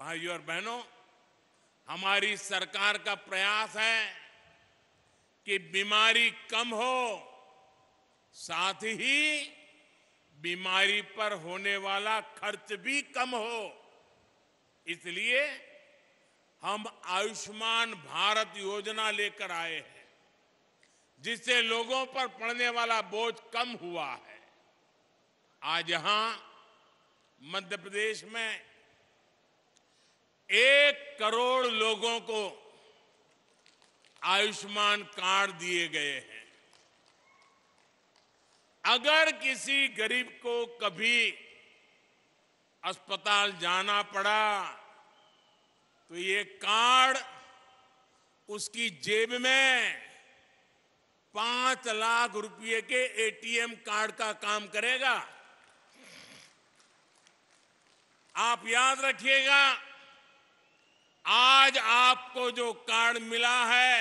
भाइयों और बहनों हमारी सरकार का प्रयास है कि बीमारी कम हो साथ ही बीमारी पर होने वाला खर्च भी कम हो इसलिए हम आयुष्मान भारत योजना लेकर आए हैं जिससे लोगों पर पड़ने वाला बोझ कम हुआ है आज यहां मध्य प्रदेश में एक करोड़ लोगों को आयुष्मान कार्ड दिए गए हैं अगर किसी गरीब को कभी अस्पताल जाना पड़ा तो ये कार्ड उसकी जेब में पांच लाख रुपए के एटीएम कार्ड का काम करेगा आप याद रखिएगा आज आपको जो कार्ड मिला है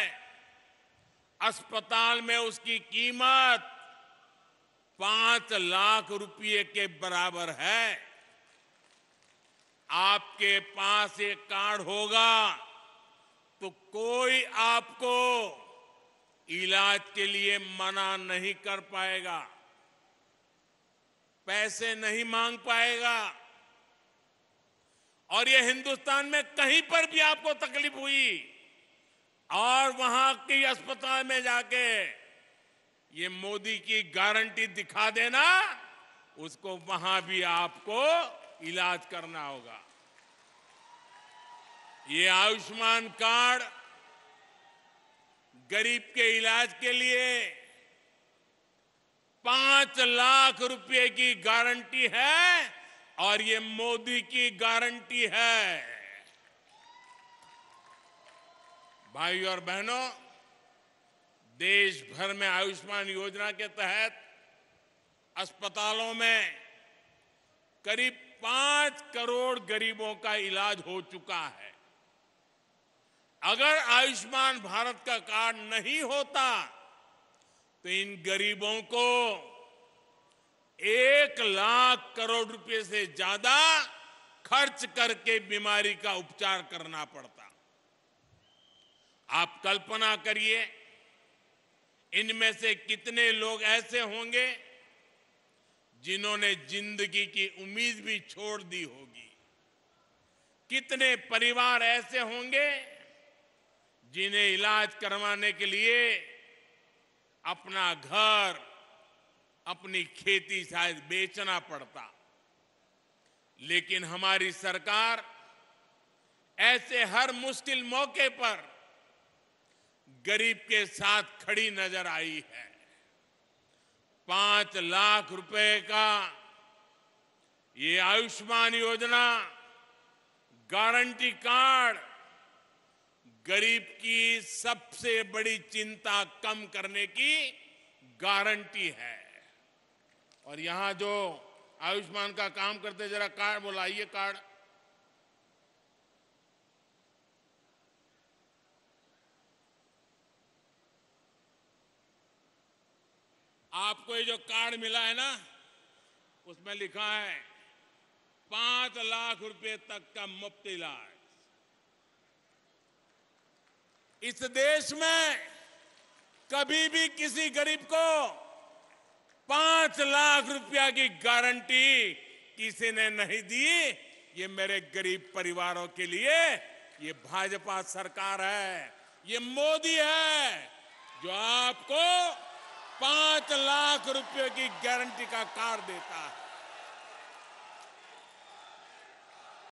अस्पताल में उसकी कीमत पांच लाख रुपए के बराबर है आपके पास ये कार्ड होगा तो कोई आपको इलाज के लिए मना नहीं कर पाएगा पैसे नहीं मांग पाएगा और ये हिंदुस्तान में कहीं पर भी आपको तकलीफ हुई और वहां के अस्पताल में जाके ये मोदी की गारंटी दिखा देना उसको वहां भी आपको इलाज करना होगा ये आयुष्मान कार्ड गरीब के इलाज के लिए पांच लाख रुपए की गारंटी है और ये मोदी की गारंटी है भाई और बहनों देश भर में आयुष्मान योजना के तहत अस्पतालों में करीब पांच करोड़ गरीबों का इलाज हो चुका है अगर आयुष्मान भारत का कार्ड नहीं होता तो इन गरीबों को एक लाख करोड़ रुपए से ज्यादा खर्च करके बीमारी का उपचार करना पड़ता आप कल्पना करिए इनमें से कितने लोग ऐसे होंगे जिन्होंने जिंदगी की उम्मीद भी छोड़ दी होगी कितने परिवार ऐसे होंगे जिन्हें इलाज करवाने के लिए अपना घर अपनी खेती शायद बेचना पड़ता लेकिन हमारी सरकार ऐसे हर मुश्किल मौके पर गरीब के साथ खड़ी नजर आई है पांच लाख रुपए का ये आयुष्मान योजना गारंटी कार्ड गरीब की सबसे बड़ी चिंता कम करने की गारंटी है और यहाँ जो आयुष्मान का काम करते जरा कार्ड बोलाइए कार्ड आपको ये जो कार्ड मिला है ना उसमें लिखा है पांच लाख रुपए तक का मुफ्त इलाज इस देश में कभी भी किसी गरीब को पांच लाख रुपया की गारंटी किसी ने नहीं दी ये मेरे गरीब परिवारों के लिए ये भाजपा सरकार है ये मोदी है जो आपको पांच लाख रुपये की गारंटी का कार देता है